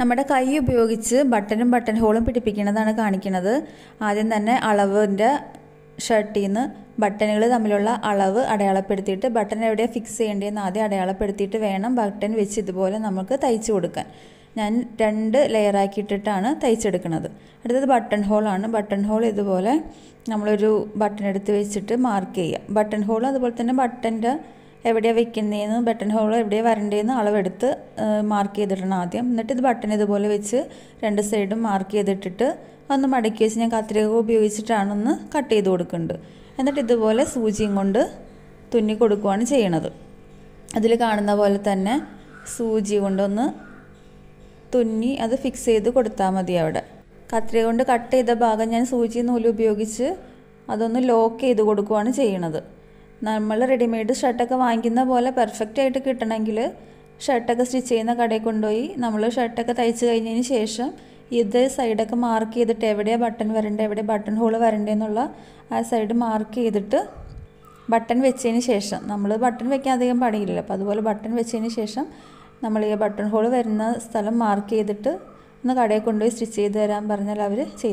നമ്മുടെ കൈ ഉപയോഗിച്ച് ബട്ടനും ബട്ടൺ ഹോളും പിടിപ്പിക്കുന്നതാണ് കാണിക്കുന്നത് ആദ്യം തന്നെ അളവിൻ്റെ ഷർട്ടിൽ നിന്ന് ബട്ടണുകൾ തമ്മിലുള്ള അളവ് അടയാളപ്പെടുത്തിയിട്ട് ബട്ടൺ എവിടെ ഫിക്സ് ചെയ്യേണ്ടതെന്ന് ആദ്യം അടയാളപ്പെടുത്തിയിട്ട് വേണം ബട്ടൺ വെച്ച് ഇതുപോലെ നമുക്ക് തയ്ച്ചു കൊടുക്കാൻ ഞാൻ രണ്ട് ലെയറാക്കി ഇട്ടിട്ടാണ് തയ്ച്ചെടുക്കുന്നത് അടുത്തത് ബട്ടൺ ഹോളാണ് ബട്ടൺ ഹോൾ ഇതുപോലെ നമ്മളൊരു ബട്ടൺ എടുത്ത് വെച്ചിട്ട് മാർക്ക് ചെയ്യുക ബട്ടൺ ഹോൾ അതുപോലെ തന്നെ ബട്ടൻ്റെ എവിടെയാണ് വെക്കുന്നതെന്ന് ബട്ടൺ ഹോൾ എവിടെയാണ് വരണ്ടേന്ന് അളവെടുത്ത് മാർക്ക് ചെയ്തിടണം ആദ്യം എന്നിട്ട് ഇത് ബട്ടൺ ഇതുപോലെ വെച്ച് രണ്ട് സൈഡും മാർക്ക് ചെയ്തിട്ടിട്ട് ഒന്ന് മടക്കി വെച്ച് ഞാൻ കത്രിക ഉപയോഗിച്ചിട്ടാണൊന്ന് കട്ട് ചെയ്ത് കൊടുക്കുന്നുണ്ട് എന്നിട്ട് ഇതുപോലെ സൂചിയും കൊണ്ട് തുന്നി കൊടുക്കുകയാണ് ചെയ്യണത് അതിൽ കാണുന്ന പോലെ തന്നെ സൂചി കൊണ്ടൊന്ന് തുന്നി അത് ഫിക്സ് ചെയ്ത് കൊടുത്താൽ മതി അവിടെ കത്രിക കൊണ്ട് കട്ട് ചെയ്ത ഭാഗം ഞാൻ സൂചി നൂല് ഉപയോഗിച്ച് അതൊന്ന് ലോക്ക് ചെയ്ത് കൊടുക്കുകയാണ് ചെയ്യണത് നമ്മൾ റെഡിമെയ്ഡ് ഷർട്ടൊക്കെ വാങ്ങിക്കുന്ന പോലെ പെർഫെക്റ്റ് ആയിട്ട് കിട്ടണമെങ്കിൽ ഷർട്ടൊക്കെ സ്റ്റിച്ച് ചെയ്യുന്ന കടയിൽ കൊണ്ടുപോയി നമ്മൾ ഷർട്ടൊക്കെ തയ്ച്ച് കഴിഞ്ഞതിന് ശേഷം ഇത് സൈഡൊക്കെ മാർക്ക് ചെയ്തിട്ട് എവിടെയാണ് ബട്ടൺ വരേണ്ടത് എവിടെ ബട്ടൺ ഹോൾ വരേണ്ടതെന്നുള്ള ആ സൈഡ് മാർക്ക് ചെയ്തിട്ട് ബട്ടൺ വെച്ചതിന് ശേഷം നമ്മൾ ബട്ടൺ വെക്കാൻ അധികം പണിയില്ല അപ്പോൾ അതുപോലെ ബട്ടൺ വെച്ചതിന് ശേഷം നമ്മൾ ഈ ബട്ടൺ ഹോൾ വരുന്ന സ്ഥലം മാർക്ക് ചെയ്തിട്ട് ഒന്ന് കടയിൽ കൊണ്ടുപോയി സ്റ്റിച്ച് ചെയ്ത് തരാൻ പറഞ്ഞാൽ അവർ ചെയ്തു